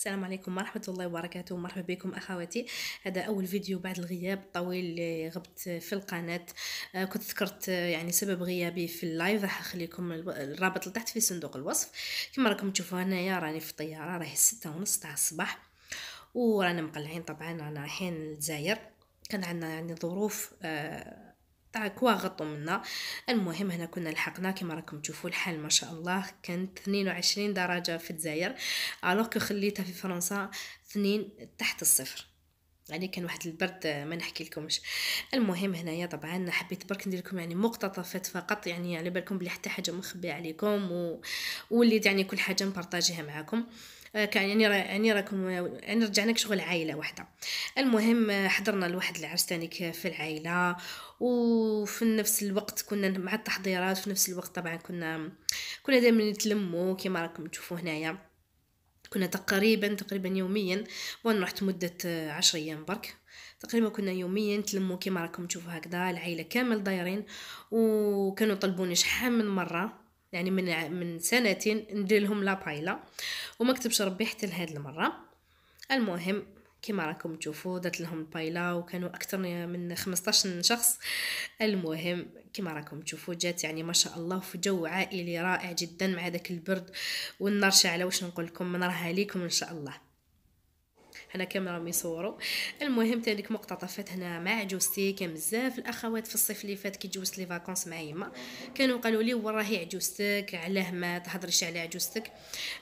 السلام عليكم ورحمة الله وبركاته مرحبا بكم أخواتي هذا أول فيديو بعد الغياب الطويل اللي غبت في القناة آه، كنت ذكرت آه، يعني سبب غيابي في اللايف راح أخليكم الرابط لتحت في صندوق الوصف كما راكم تشوفوا هنايا راني في الطيارة راهي ستة ونص تاع الصباح ورانا مقلعين طبعا رانا رايحين للجزائر كان عندنا يعني ظروف آه تاع كوا غطوا منا المهم هنا كنا لحقنا كما راكم تشوفوا الحال ما شاء الله كانت 22 درجه في الجزائر الوغ كو خليتها في فرنسا 2 تحت الصفر يعني كان واحد البرد ما نحكي لكمش المهم هنايا طبعا حبيت برك ندير لكم يعني مقتطفات فقط يعني على بالكم بلي حتى حاجه مخبيه عليكم و... وليت يعني كل حاجه نبارطاجيها معاكم آه، كان يعني را يعني راكم يعني رجعنا شغل عائله واحده المهم آه، حضرنا لواحد العرس ثاني في العائله وفي نفس الوقت كنا مع التحضيرات في نفس الوقت طبعا كنا كنا دائما نتلمو كما راكم تشوفوا هنايا كنا تقريبا تقريبا يوميا وانا رحت مدة عشر ايام برك تقريبا كنا يوميا تلموا كيما راكم تشوفوا هكذا العائله كامل دايرين وكانوا طلبوني شحال من مره يعني من من سنتين ندير لهم لابايلا وما كتبش ربي حتى لهاد المره المهم كما راكم تشوفوا درت لهم البايلا وكانوا اكثر من 15 شخص المهم كما راكم تشوفوا جات يعني ما شاء الله في جو عائلي رائع جدا مع داك البرد والنار شاعله واش نقول لكم نراها ليكم ان شاء الله هنا كامل راهم يصوروا المهم تالك مقتطفات هنا مع جوستي كان بزاف الاخوات في الصيف اللي فات كي تجوزت لي فاكونس مع يما كانوا قالوا لي وراهي عجوزتك علاه ما تهضريش على عجوزتك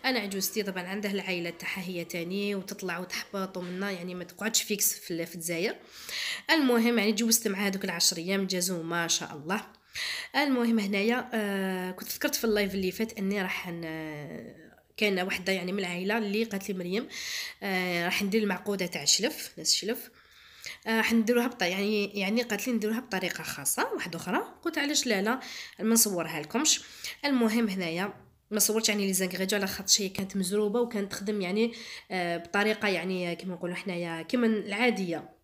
انا عجوزتي طبعا عندها العائله تاعها هي تاني وتطلع وتحبط ومنا يعني ما تقعدش فيكس في, الجزائر المهم يعني تجوزت مع دوك العشر ايام جازو ما شاء الله المهم هنايا آه كنت فكرت في اللايف اللي فات اني راح كان وحده يعني من العائله اللي قالت لي مريم آه راح ندير المعقوده تاع الشلف ناس الشلف آه، راح نديروها بط يعني يعني قالت لي نديروها بطريقه خاصه واحده اخرى قلت علاش لا لا ما نصورها لكمش المهم هنايا ما صورتش يعني لي زانغريديو على خاطرش هي كانت مزروبه وكانت تخدم يعني آه بطريقه يعني كما نقولوا حنايا كما العاديه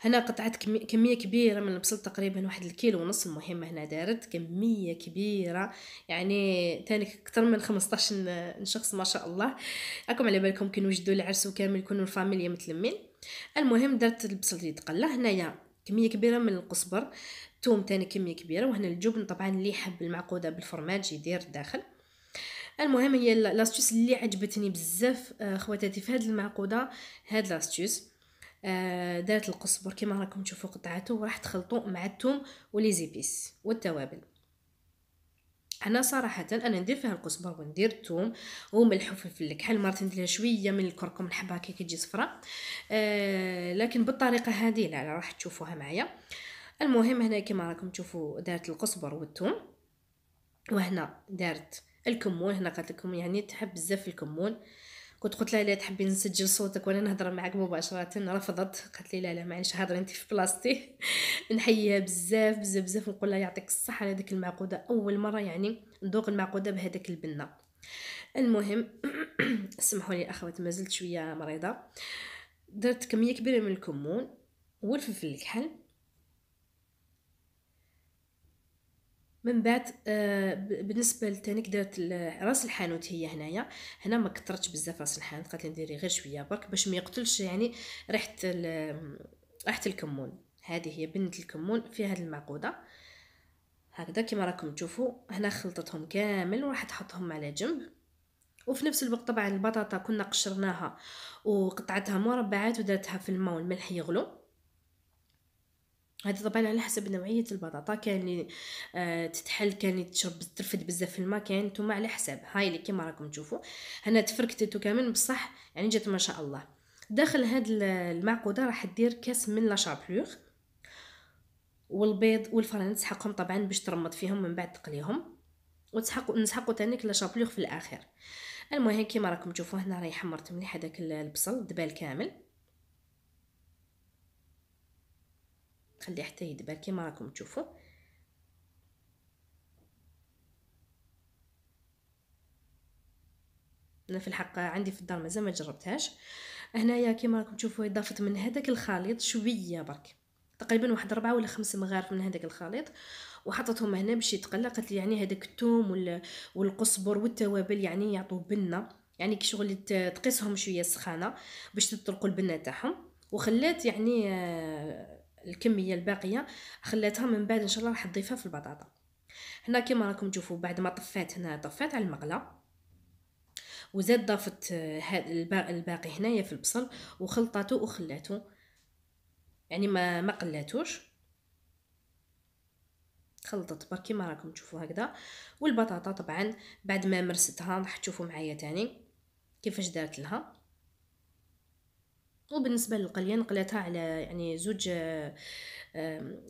هنا قطعت كميه كبيره من البصل تقريبا واحد الكيلو ونص المهم هنا دارت كميه كبيره يعني تاني اكثر من 15 شخص ما شاء الله راكم على بالكم كي نوجدوا العرس وكامل يكونوا الفاميليا متلمين المهم درت البصل يتقلى هنايا كميه كبيره من القزبر ثوم تاني كميه كبيره وهنا الجبن طبعا اللي يحب المعقوده بالفرماج يدير الداخل المهم هي لاستيوس اللي عجبتني بزاف آه، خواتاتي في هاد المعقوده هاد لاستيوس آه، دارت درت القزبر كما راكم تشوفوا قطعته وراح تخلطوا مع الثوم وليزيبيس والتوابل انا صراحه انا ندير فيها القزبر وندير الثوم وملح وفلفل الكحل مرات ندير شويه من الكركم نحبها كي كتجي صفراء آه لكن بالطريقه هذه لا راح تشوفوها معايا المهم هنا كما راكم تشوفوا دارت القزبر والثوم وهنا دارت الكمون هنا قالت لكم يعني تحب بزاف الكمون كنت قلت لها لا تحبي نسجل صوتك وانا نهضر معك مباشره رفضت قالت لي لا لا معليش هضري انت في بلاصتي نحييها بزاف بزاف بزاف نقول لها يعطيك الصحه على داك المعقوده اول مره يعني ندوق المعقوده بهذاك البنه المهم سمحوا لي الاخوات مازلت شويه مريضه درت كميه كبيره من الكمون والفلفل الكحل من بعد آه، بالنسبه لتاني درت راس الحانوت هي هنايا هنا ما كثرتش بزاف راس الحانوت قالت لي نديري غير شويه برك باش ما يقتلش يعني ريحه ريحه الكمون هذه هي بنت الكمون في هذه المعقوده هكذا كما راكم تشوفوا هنا خلطتهم كامل وراح تحطهم على جنب وفي نفس الوقت طبعا البطاطا كنا قشرناها وقطعتها مربعات ودرتها في الماء والملح يغلو هذا طبعا على حسب نوعية البطاطا كان اللي آه تتحل كان اللي تشرب ترفد بزاف الماء كان نتوما على حساب هاي اللي كيما راكم تشوفوا هنا تفركتتو كامل بصح يعني جات ما شاء الله داخل هاد المعقودة راح دير كاس من لا شابلوغ والبيض والفرن تسحقهم طبعا باش ترمط فيهم من بعد تقليهم وتسحقوا نسحقوا تانيك لا شابلوغ في الاخر المهم كيما راكم تشوفوا هنا راهي حمرت مليح هذاك البصل دبال كامل نخليه حتى يدبر كما راكم تشوفوا انا في الحق عندي في الدار مازال ما جربتهاش هنايا كما راكم تشوفوا اضافت من هذاك الخليط شويه برك تقريبا واحد ربعة ولا خمس مغارف من هذاك الخليط وحطتهم هنا باش يتقلى قالت لي يعني هذاك الثوم والقزبر والتوابل يعني يعطوا بنه يعني كي شغل تقيسهم شويه سخانه باش تطلقوا البنه تاعهم وخلات يعني آه، الكميه الباقيه خلاتها من بعد ان شاء الله راح نضيفها في البطاطا هنا كما راكم تشوفوا بعد ما طفات هنا طفات على المقله وزاد ضافت آه، الباقي هنايا في البصل وخلطته وخلاته يعني ما ما قلاتوش خلطت برك كما راكم تشوفوا هكذا والبطاطا طبعا بعد ما مرستها راح تشوفوا معايا تاني كيفاش دارت لها وبالنسبه للقليه نقلاتها على يعني زوج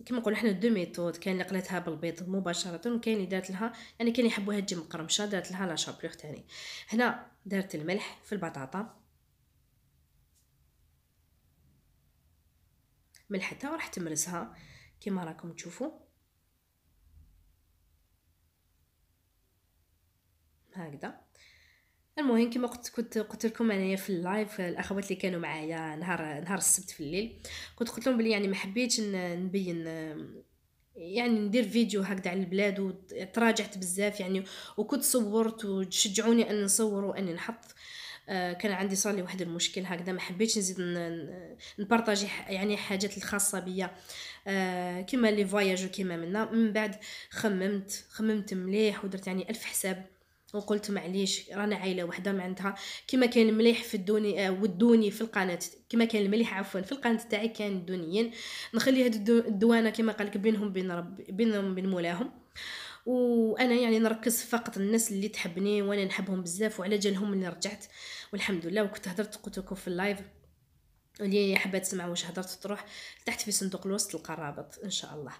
كما نقولوا حنا دو ميثود كاين اللي قلاتها بالبيض مباشره وكاين اللي دارت لها يعني كاين اللي يحبوها تجي مقرمشه دارت لها لا شابلوغ تاني هنا دارت الملح في البطاطا ملحتها وراح تمرسها كما راكم تشوفوا هكذا المهم كما قلت كنت قلت لكم انايا في اللايف الاخوات اللي كانوا معايا نهار نهار السبت في الليل كنت قلت لهم بلي يعني ما حبيتش نبين يعني ندير فيديو هكذا على البلاد وتراجعت بزاف يعني وكنت صورت وشجعوني ان نصور واني نحط آه، كان عندي صار لي واحد المشكل هكذا ما حبيتش نزيد نبارطاجي يعني حاجات الخاصه بيا آه، كيما لي فواياج وكيما منا من بعد خممت خممت مليح ودرت يعني الف حساب وقلت معليش رانا عائله وحده ما عندها كما كان مليح في الدوني آه، ودوني في القناه كما كان مليح عفوا في القناه تاعي كان دونيين نخلي هاد الدوانه كما قالك بينهم بين ربي بينهم بين مولاهم وانا يعني نركز فقط الناس اللي تحبني وانا نحبهم بزاف وعلى جالهم اللي رجعت والحمد لله وكنت هدرت قلت لكم في اللايف اللي حابه تسمع واش هضرت تروح لتحت في صندوق الوصف الرابط ان شاء الله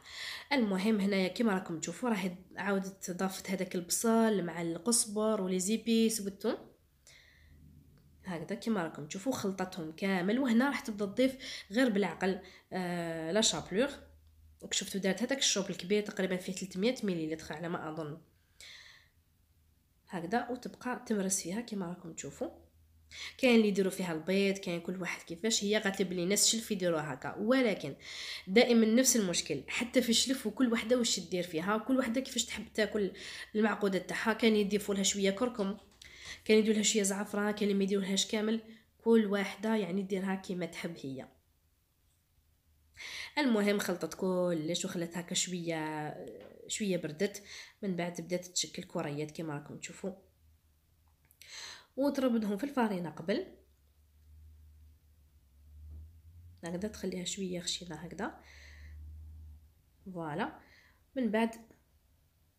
المهم هنايا كيما راكم تشوفوا راهي عاودت ضافت هذاك البصل مع القزبر ولي زيبيس والثوم هكذا كما راكم تشوفوا خلطتهم كامل وهنا راح تبدا تضيف غير بالعقل آه لا شابلور شفتوا دارت هذاك الشوب الكبير تقريبا فيه 300 مليلتر على ما اظن هكذا وتبقى تمرس فيها كما راكم تشوفوا كاين اللي يديروا فيها البيض كاين كل واحد كيفاش هي قالت لي بلي الناس شلف يديروا هكا ولكن دائما نفس المشكل حتى في الشلف وكل وحده واش دير فيها كل وحده كيفاش تحب تاكل المعقوده تاعها كان يضيفوا لها شويه كركم كان يديروا لها شويه زعفران كان ما يديروهاش كامل كل واحده يعني ديرها كيما تحب هي المهم خلطت كلش وخلت هكا شويه شويه بردت من بعد بدات تشكل كريات كما راكم تشوفوا وتربطهم في الفرينه قبل هكذا تخليها شويه خشينة هكذا فوالا من بعد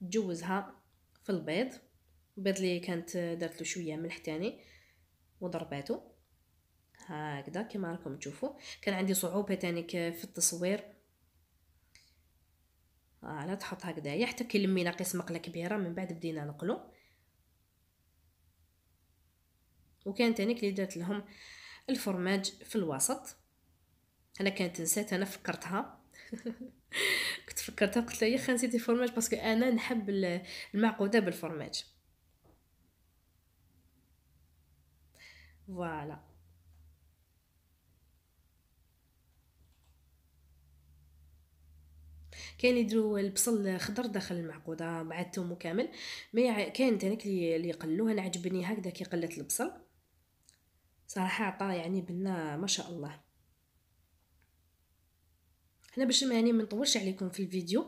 تجوزها في البيض البيض اللي كانت درت له شويه ملح تاني وضرباتو هكذا كما راكم تشوفوا كان عندي صعوبه تاني في التصوير فوالا تحط هكذا حتى كيلمينا ناقص مقله كبيره من بعد بدينا نقلو وكانت تانيك اللي درت لهم الفرماج في الوسط انا كانت نسيت انا فكرتها كنت فكرتها قلت لها يا نسيتي الفرماج باسكو انا نحب المعقوده بالفرماج فوالا كان يديروا البصل خضر داخل المعقوده مع الثوم كامل مي كاين تانيك اللي يقلوه انا عجبني هكذا كي قلت البصل صراحه عطا يعني بنا ما شاء الله هنا باش يعني منطولش عليكم في الفيديو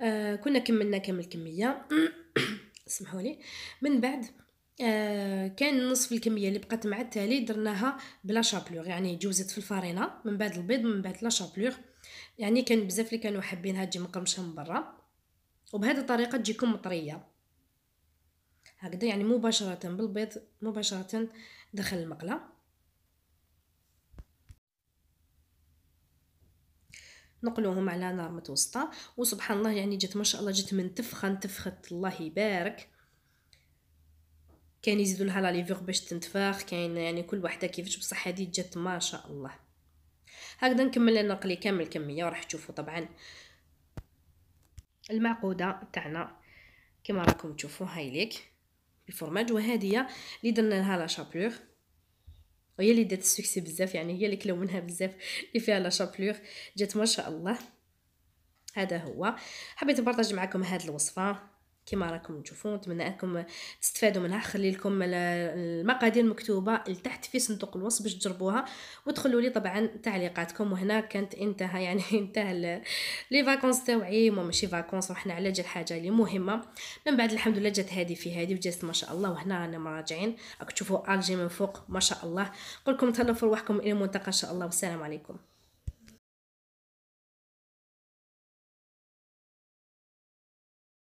آه كنا كملنا كامل الكميه اسمحوا لي من بعد آه كان نصف الكميه اللي بقات مع التالي درناها بلا شابلوغ يعني جوزت في الفرينه من بعد البيض من بعد لا شابلوغ يعني كان بزاف اللي كانوا حابينها تجي مقرمشه من برا وبهذه الطريقه تجيكم مطريه هكذا يعني مباشره بالبيض مباشره دخل المقله نقلوهم على نار متوسطه وسبحان الله يعني جات ما شاء الله جات منتفخه انتفخت الله يبارك كان يزيدوا لها لا ليفيغ باش تنتفخ كاين يعني كل وحده كيفاش بصح هذه جات ما شاء الله هكذا نكمل نقلي كامل الكميه وراح تشوفوا طبعا المعقوده تاعنا كما راكم تشوفوا هايليك الفرماج وهذه اللي درنا لها لا شابلور وهي اللي دات السكسي بزاف يعني هي اللي كلاو منها بزاف اللي فيها لا شابلور جات ما شاء الله هذا هو حبيت نبارطاج معكم هذه الوصفه كما راكم تشوفون نتمنى انكم تستفادوا منها خلي لكم المقادير مكتوبه لتحت في صندوق الوصف باش تجربوها ودخلوا لي طبعا تعليقاتكم وهنا كانت انتهى يعني انتهى لي فاكونس تاوعي ما ماشي فاكونس وحنا على جال حاجه اللي مهمه من بعد الحمد لله جات هذه في هذه وجات ما شاء الله وهنا رانا راجعين راك تشوفوا الجي من فوق ما شاء الله نقول لكم تهلاو في رواحكم الى الملتقى ان شاء الله والسلام عليكم